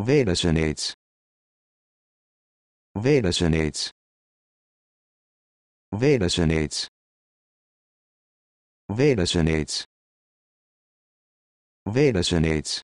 Vaticinates. Vaticinates. Vaticinates. Vaticinates. Vaticinates.